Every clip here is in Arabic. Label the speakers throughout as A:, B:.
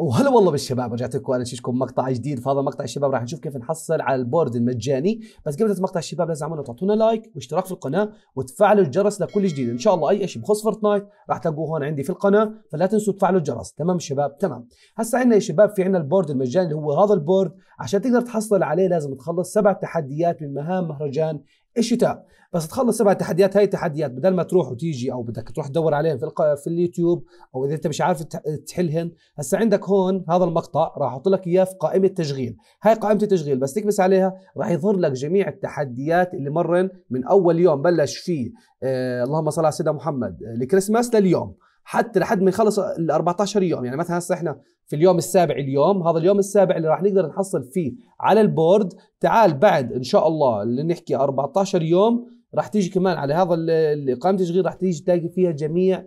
A: وهلا والله بالشباب رجعت لكم انا شيشكم مقطع جديد فهذا مقطع الشباب راح نشوف كيف نحصل على البورد المجاني بس قبل مقطع الشباب لازم تعملوا تعطونا لايك واشتراك في القناه وتفعلوا الجرس لكل جديد ان شاء الله اي شيء بخص فورتنايت راح تلاقوه هون عندي في القناه فلا تنسوا تفعلوا الجرس تمام شباب تمام هسه عندنا يا شباب في عندنا البورد المجاني اللي هو هذا البورد عشان تقدر تحصل عليه لازم تخلص سبع تحديات من مهام مهرجان الشتاء بس تخلص سبع تحديات هاي التحديات بدل ما تروح وتيجي او بدك تروح تدور عليهم في, في اليوتيوب او اذا انت مش عارف تحلهن هسه عندك هون هذا المقطع راح احط لك اياه في قائمه تشغيل هاي قائمه التشغيل بس تكبس عليها راح يظهر لك جميع التحديات اللي مرن من اول يوم بلش فيه آه اللهم صل على سيدنا محمد آه، لكريسماس لليوم حتى لحد ما يخلص ال 14 يوم يعني مثلا هسه احنا في اليوم السابع اليوم هذا اليوم السابع اللي راح نقدر نحصل فيه على البورد تعال بعد ان شاء الله اللي نحكي 14 يوم راح تيجي كمان على هذا الإقامة التشغيل راح تيجي تلاقي فيها جميع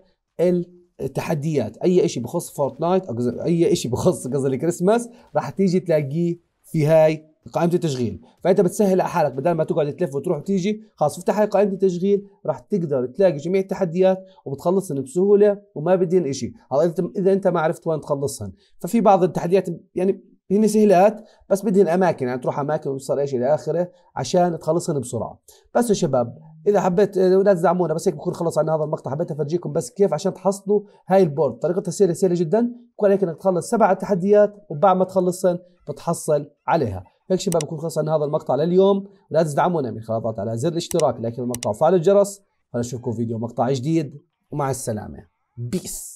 A: التحديات اي شيء بخص فورتنايت اي شيء بخص قصدي الكريسماس راح تيجي تلاقيه في هاي قائمه التشغيل فانت بتسهل على حالك بدل ما تقعد تلف وتروح وتيجي خلاص افتح هاي قائمه التشغيل راح تقدر تلاقي جميع التحديات وبتخلصهم بسهوله وما بدين شيء هلا اذا انت ما عرفت وين تخلصهم ففي بعض التحديات يعني هن سهلات بس بدهن اماكن يعني تروح اماكن وتصير ايش الى اخره عشان تخلصهم بسرعه بس يا شباب اذا حبيت ولا تزعمونا بس هيك بكون خلص عن هذا المقطع حبيت افرجيكم بس كيف عشان تحصلوا هاي البورد طريقتها سهله سهله جدا بكون عليك انك تخلص سبع تحديات وبعد ما تخلصهم بتحصل عليها هيك شباب بكون خلصنا هذا المقطع لليوم لا تدعمونا من خلال الضغط على زر الاشتراك لايك المقطع وفعل الجرس نشوفكم فيديو مقطع جديد ومع السلامه بيس